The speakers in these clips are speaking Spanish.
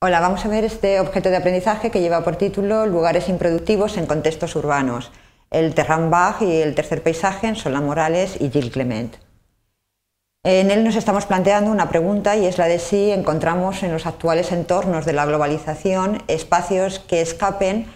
Hola, vamos a ver este objeto de aprendizaje que lleva por título Lugares improductivos en contextos urbanos, el Bach y el tercer paisaje son la Morales y Gil Clement. En él nos estamos planteando una pregunta y es la de si encontramos en los actuales entornos de la globalización espacios que escapen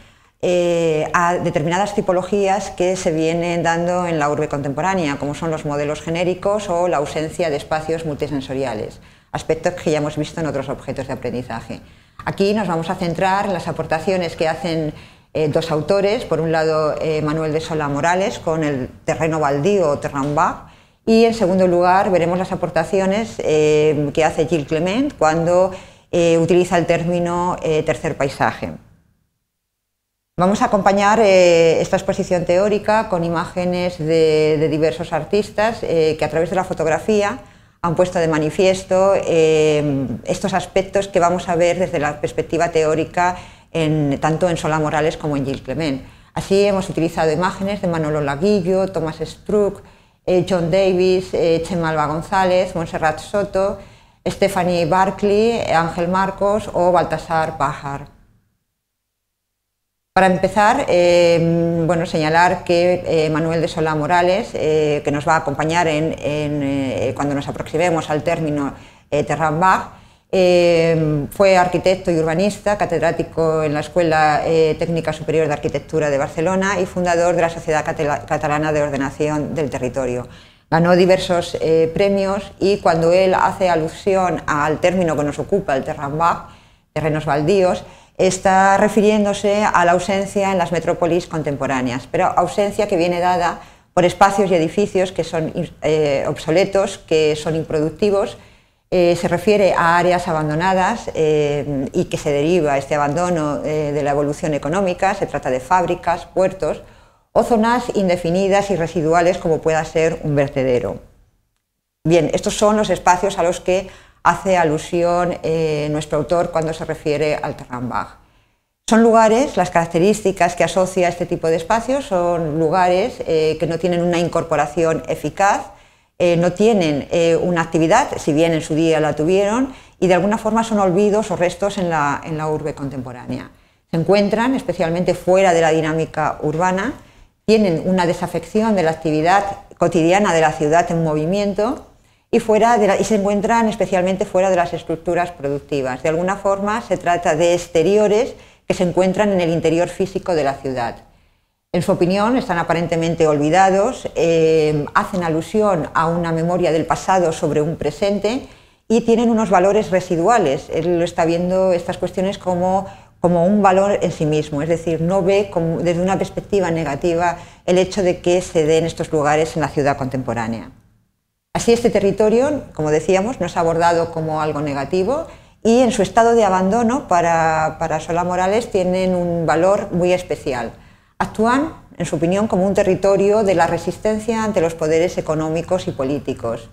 eh, a determinadas tipologías que se vienen dando en la urbe contemporánea, como son los modelos genéricos o la ausencia de espacios multisensoriales aspectos que ya hemos visto en otros objetos de aprendizaje. Aquí nos vamos a centrar en las aportaciones que hacen eh, dos autores, por un lado eh, Manuel de Sola Morales con el terreno baldío o y en segundo lugar veremos las aportaciones eh, que hace Gil Clement cuando utiliza el término tercer paisaje. Vamos a acompañar esta exposición teórica con imágenes de diversos artistas que a través de la fotografía han puesto de manifiesto eh, estos aspectos que vamos a ver desde la perspectiva teórica tanto en Solá Morales como en Gil Clement. Así hemos utilizado imágenes de Manolo Laguillo, Thomas Struck, eh, John Davis, eh, Chemalba González, Montserrat Soto, Stephanie Barclay, Ángel Marcos o Baltasar Pajar. Para empezar, em, bueno, señalar que eh, Manuel de Sola Morales, eh, que nos va a acompañar en, eh, cuando nos aproximemos al término Terrambach, em, fue arquitecto y urbanista, catedrático en la Escuela Técnica Superior de Arquitectura de Barcelona y fundador de la Sociedad Catalana de Ordenación del Territorio. Ganó diversos premios y cuando él hace alusión al término que nos ocupa, el Terrambach, terrenos baldíos, está refiriéndose a la ausencia en las metrópolis contemporáneas, pero ausencia que viene dada por espacios y edificios que son eh, obsoletos, que son improductivos, eh, se refiere a áreas abandonadas eh, y que se deriva este abandono de la evolución económica, se trata de fábricas, puertos o zonas indefinidas y residuales como pueda ser un vertedero. Bien, estos son los espacios a los que hace alusión eh, nuestro autor cuando se refiere al Terranbach. Son lugares, las características que asocia este tipo de espacios son lugares eh, que no tienen una incorporación eficaz, eh, no tienen una actividad, si bien en su día la tuvieron, y de alguna forma son olvidos o restos en la urbe contemporánea. Se encuentran especialmente fuera de la dinámica urbana, tienen una desafección de la actividad cotidiana de la ciudad en movimiento y, se encuentran especialmente fuera de las estructuras productivas. De alguna forma se trata de exteriores que se encuentran en el interior físico de la ciudad. En su opinión, están aparentemente olvidados, eh, hacen alusión a una memoria del pasado sobre un presente y tienen unos valores residuales. Él lo está viendo estas cuestiones como, un valor en sí mismo, es decir, no ve desde una perspectiva negativa el hecho de que se den estos lugares en la ciudad contemporánea. Así este territorio, como decíamos, no es abordado como algo negativo y en su estado de abandono para, para Morales tienen un valor muy especial. Actúan, en su opinión, como un territorio de la resistencia ante los poderes económicos y políticos.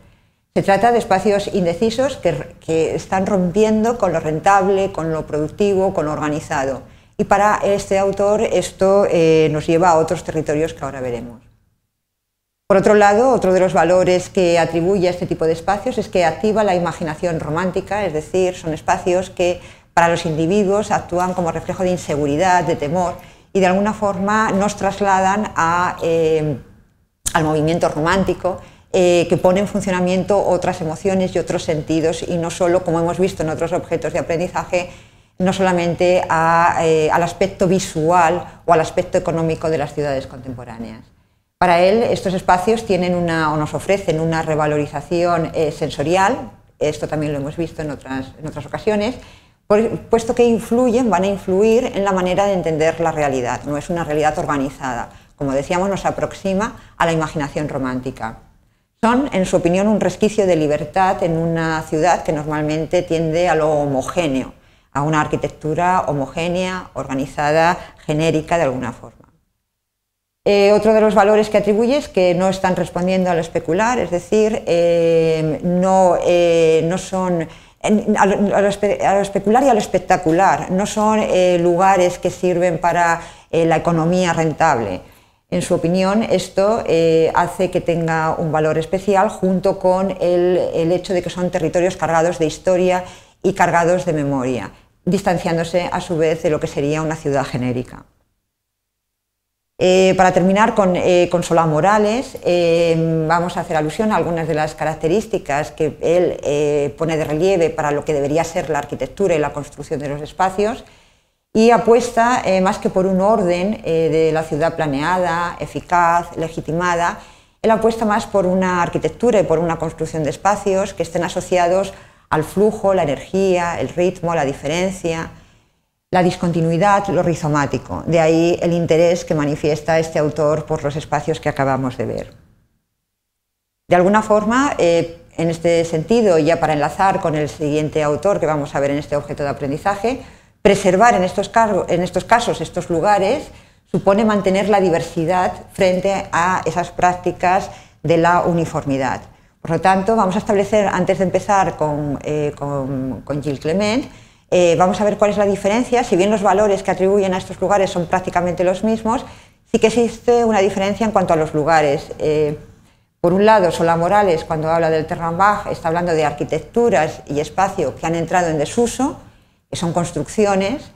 Se trata de espacios indecisos que, están rompiendo con lo rentable, con lo productivo, con lo organizado. Y para este autor esto eh, nos lleva a otros territorios que ahora veremos. Por otro lado, otro de los valores que atribuye a este tipo de espacios es que activa la imaginación romántica, es decir, son espacios que para los individuos actúan como reflejo de inseguridad, de temor y de alguna forma nos trasladan eh, al movimiento romántico eh, que pone en funcionamiento otras emociones y otros sentidos y no solo, como hemos visto en otros objetos de aprendizaje, no solamente eh, al aspecto visual o al aspecto económico de las ciudades contemporáneas. Para él, estos espacios tienen una, o nos ofrecen una revalorización eh, sensorial, esto también lo hemos visto en otras, en otras ocasiones, puesto que influyen, van a influir en la manera de entender la realidad, no es una realidad organizada. Como decíamos, nos aproxima a la imaginación romántica. Son, en su opinión, un resquicio de libertad en una ciudad que normalmente tiende a lo homogéneo, a una arquitectura homogénea, organizada, genérica de alguna forma. Eh, otro de los valores que atribuye es que no están respondiendo a lo especular, es decir, eh, eh, no, son a lo, especular y a lo espectacular, no son lugares que sirven para la economía rentable. En su opinión, esto hace que tenga un valor especial junto con el hecho de que son territorios cargados de historia y cargados de memoria, distanciándose a su vez de lo que sería una ciudad genérica. Eh, para terminar con, eh, Morales, eh, vamos a hacer alusión a algunas de las características que él eh, pone de relieve para lo que debería ser la arquitectura y la construcción de los espacios y apuesta más que por un orden de la ciudad planeada, eficaz, legitimada, él apuesta más por una arquitectura y por una construcción de espacios que estén asociados al flujo, la energía, el ritmo, la diferencia, la discontinuidad, lo rizomático. De ahí el interés que manifiesta este autor por los espacios que acabamos de ver. De alguna forma, eh, en este sentido, ya para enlazar con el siguiente autor que vamos a ver en este objeto de aprendizaje, preservar en estos, casos, estos lugares supone mantener la diversidad frente a esas prácticas de la uniformidad. Por lo tanto, vamos a establecer, antes de empezar con, eh, con Gilles Clement, eh, vamos a ver cuál es la diferencia. Si bien los valores que atribuyen a estos lugares son prácticamente los mismos, sí que existe una diferencia en cuanto a los lugares. Eh, por un lado, Sola Morales, cuando habla del Terranbach está hablando de arquitecturas y espacio que han entrado en desuso, que son construcciones,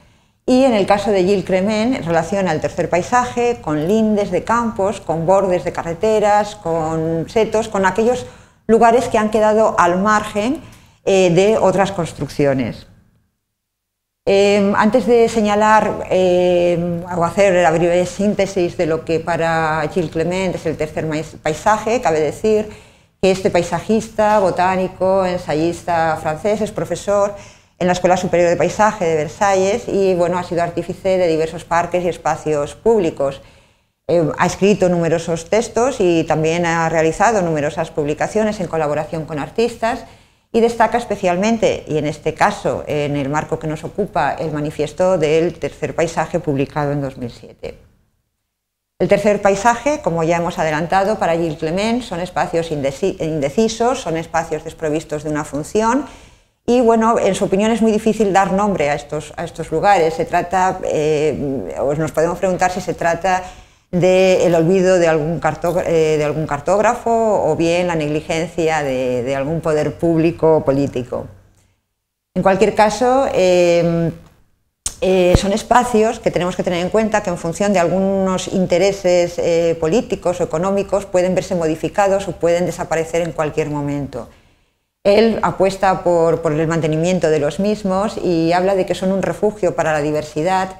y en el caso de Gilles Cremen, relaciona el tercer paisaje con lindes de campos, con bordes de carreteras, con setos, con aquellos lugares que han quedado al margen eh, de otras construcciones. Em, antes de señalar em, o hacer la breve síntesis de lo que para Gilles Clement es el tercer paisaje, cabe decir que este paisajista, botánico, ensayista francés es profesor en la Escuela Superior de Paisaje de Versalles y bueno, ha sido artífice de diversos parques y espacios públicos. Em, ha escrito numerosos textos y también ha realizado numerosas publicaciones en colaboración con artistas y destaca especialmente, y en este caso en el marco que nos ocupa, el manifiesto del tercer paisaje publicado en 2007. El tercer paisaje, como ya hemos adelantado para Gilles Clement, son espacios indecisos, son espacios desprovistos de una función y bueno, en su opinión es muy difícil dar nombre a estos, a estos lugares. Se trata, eh, nos podemos preguntar si se trata del olvido eh, de algún, cartógrafo o bien la negligencia de, algún poder público o político. En cualquier caso, em, eh, son espacios que tenemos que tener en cuenta que en función de algunos intereses eh, políticos o económicos pueden verse modificados o pueden desaparecer en cualquier momento. Él apuesta por, por el mantenimiento de los mismos y habla de que son un refugio para la diversidad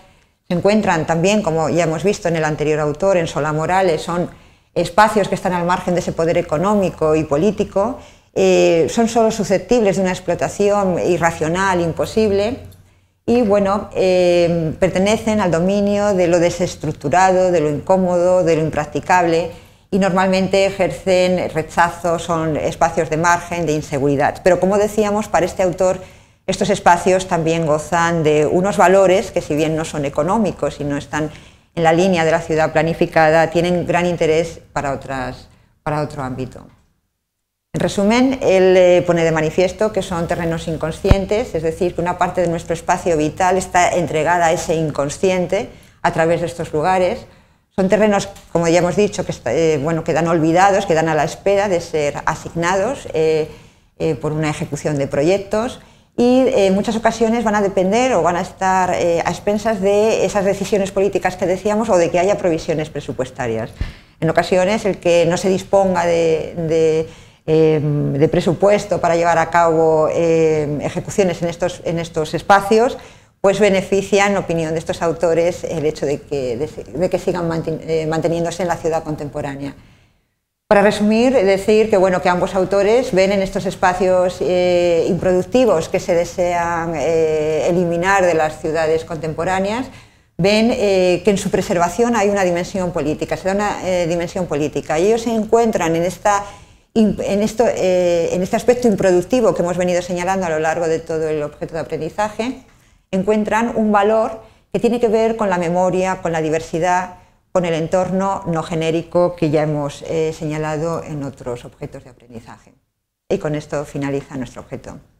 se encuentran también, como ya hemos visto en el anterior autor, en Sola Morales, son espacios que están al margen de ese poder económico y político, eh, son solo susceptibles de una explotación irracional, imposible, y bueno, eh, pertenecen al dominio de lo desestructurado, de lo incómodo, de lo impracticable, y normalmente ejercen rechazos, son espacios de margen, de inseguridad. Pero como decíamos, para este autor estos espacios también gozan de unos valores que si bien no son económicos y no están en la línea de la ciudad planificada, tienen gran interés para, para otro ámbito. En resumen, él eh, pone de manifiesto que son terrenos inconscientes, es decir, que una parte de nuestro espacio vital está entregada a ese inconsciente a través de estos lugares. Son terrenos, como ya hemos dicho, que, eh, quedan olvidados, quedan a la espera de ser asignados eh, por una ejecución de proyectos y eh, en muchas ocasiones van a depender o van a estar eh, a expensas de esas decisiones políticas que decíamos o de que haya provisiones presupuestarias. En ocasiones el que no se disponga de, em, presupuesto para llevar a cabo em, ejecuciones en estos, espacios, pues beneficia, en opinión de estos autores, el hecho de que sigan eh, manteniéndose en la ciudad contemporánea. Para resumir, decir que, bueno, que ambos autores ven en estos espacios eh, improductivos que se desean eh, eliminar de las ciudades contemporáneas, ven eh, que en su preservación hay una dimensión política, se da una dimensión política. Y ellos se encuentran en, esta, en, en este aspecto improductivo que hemos venido señalando a lo largo de todo el objeto de aprendizaje, encuentran un valor que tiene que ver con la memoria, con la diversidad, con el entorno no genérico que ya hemos eh, señalado en otros objetos de aprendizaje. Y con esto finaliza nuestro objeto.